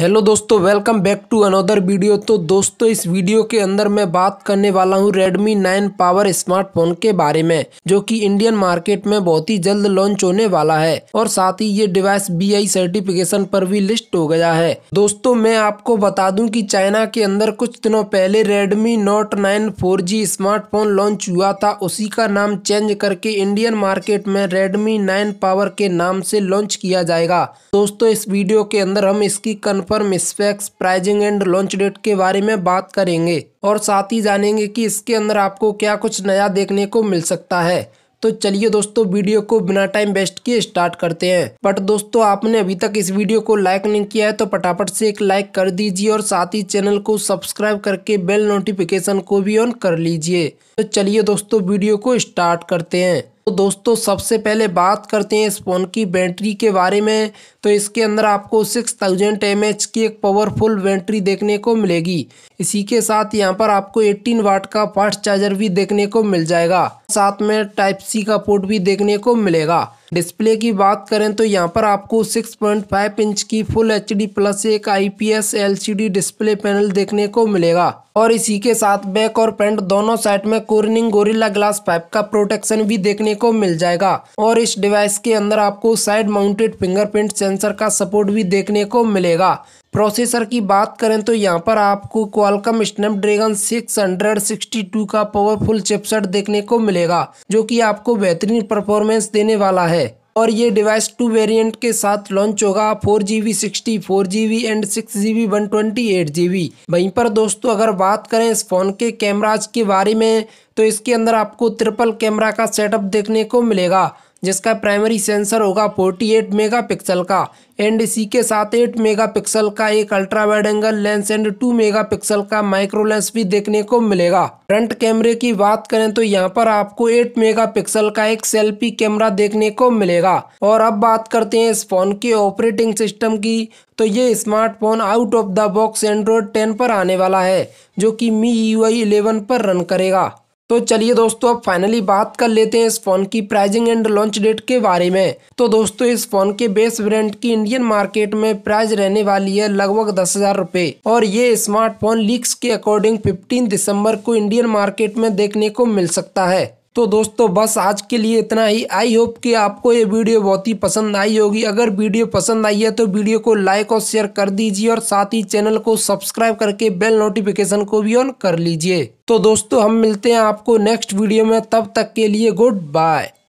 hello दोस्तों welcome back to another video तो दोस्तों इस वीडियो के अंदर मैं बात करने वाला हूं रेडमी 9 पावर स्मार्टफोन के बारे में जो कि इंडियन मार्केट में बहुत ही जल्द लॉन्च होने वाला है और साथ ही ये डिवाइस बी सर्टिफिकेशन पर भी लिस्ट हो गया है दोस्तों मैं आपको बता दूं कि चाइना के अंदर कुछ दिनों पहले Redmi note nine four smartphone launch हुआ था उसी का नाम चेंज करके इंडियन मार्केट में रेडमी नाइन पावर के नाम से लॉन्च किया जाएगा दोस्तों इस वीडियो के अंदर हम इसकी कन्फ platform specs pricing and launch date के बारे में बात करेंगे और साथ ही जानेंगे कि इसके अंदर आपको क्या कुछ नया देखने को मिल सकता है तो चलिए दोस्तों वीडियो को बिना टाइम वेस्ट किए स्टार्ट करते हैं बट दोस्तों आपने अभी तक इस वीडियो को लाइक नहीं किया है तो फटाफट से एक लाइक कर दीजिए और साथ ही चैनल को सब्सक्राइब करके बेल नोटिफिकेशन को भी ऑन कर लीजिए तो चलिए दोस्तों वीडियो को स्टार्ट करते हैं तो दोस्तों सबसे पहले बात करते हैं इस फ़ोन की बैटरी के बारे में तो इसके अंदर आपको सिक्स थाउजेंड एम एच की एक पावरफुल बैटरी देखने को मिलेगी इसी के साथ यहाँ पर आपको एट्टीन वाट का फास्ट चार्जर भी देखने को मिल जाएगा साथ में टाइप सी का पोर्ट भी देखने को मिलेगा डिस्प्ले की बात करें तो यहाँ पर आपको 6.5 इंच की फुल एच डी प्लस एक आईपीएस एलसीडी डिस्प्ले पैनल देखने को मिलेगा और इसी के साथ बैक और पेंट दोनों साइड में कोर्निंग गोरिल्ला ग्लास पाइप का प्रोटेक्शन भी देखने को मिल जाएगा और इस डिवाइस के अंदर आपको साइड माउंटेड फिंगरप्रिंट सेंसर का सपोर्ट भी देखने को मिलेगा प्रोसेसर की बात करें तो यहाँ पर आपको क्वालकम स्नैपड्रैगन 662 का पावरफुल चिपसेट देखने को मिलेगा जो कि आपको बेहतरीन परफॉर्मेंस देने वाला है और ये डिवाइस टू वेरिएंट के साथ लॉन्च होगा four G B sixty four G B and six G B one twenty eight G B वहीं पर दोस्तों अगर बात करें इस फ़ोन के कैमराज के बारे में तो इसके अंदर आपको ट्रिपल कैमरा का सेटअप देखने को मिलेगा जिसका प्राइमरी सेंसर होगा 48 मेगापिक्सल का एंड इसी के साथ 8 मेगापिक्सल का एक ultra wide angle lens and 2 megapixel का माइक्रो लेंस भी देखने को मिलेगा फ्रंट कैमरे की बात करें तो यहाँ पर आपको 8 मेगापिक्सल का एक सेल्फी कैमरा देखने को मिलेगा और अब बात करते हैं इस फोन के ऑपरेटिंग सिस्टम की तो ये smartphone out of the box Android ten पर आने वाला है जो कि मी यू आई इलेवन पर रन करेगा तो चलिए दोस्तों अब फाइनली बात कर लेते हैं इस फ़ोन की प्राइजिंग एंड लॉन्च डेट के बारे में तो दोस्तों इस फ़ोन के बेस ब्रांड की इंडियन मार्केट में प्राइस रहने वाली है लगभग दस हज़ार रुपये और ये स्मार्टफोन लीक्स के अकॉर्डिंग 15 दिसंबर को इंडियन मार्केट में देखने को मिल सकता है तो दोस्तों बस आज के लिए इतना ही आई होप कि आपको ये वीडियो बहुत ही पसंद आई होगी अगर वीडियो पसंद आई है तो वीडियो को लाइक और शेयर कर दीजिए और साथ ही चैनल को सब्सक्राइब करके बेल नोटिफिकेशन को भी ऑन कर लीजिए तो दोस्तों हम मिलते हैं आपको नेक्स्ट वीडियो में तब तक के लिए गुड बाय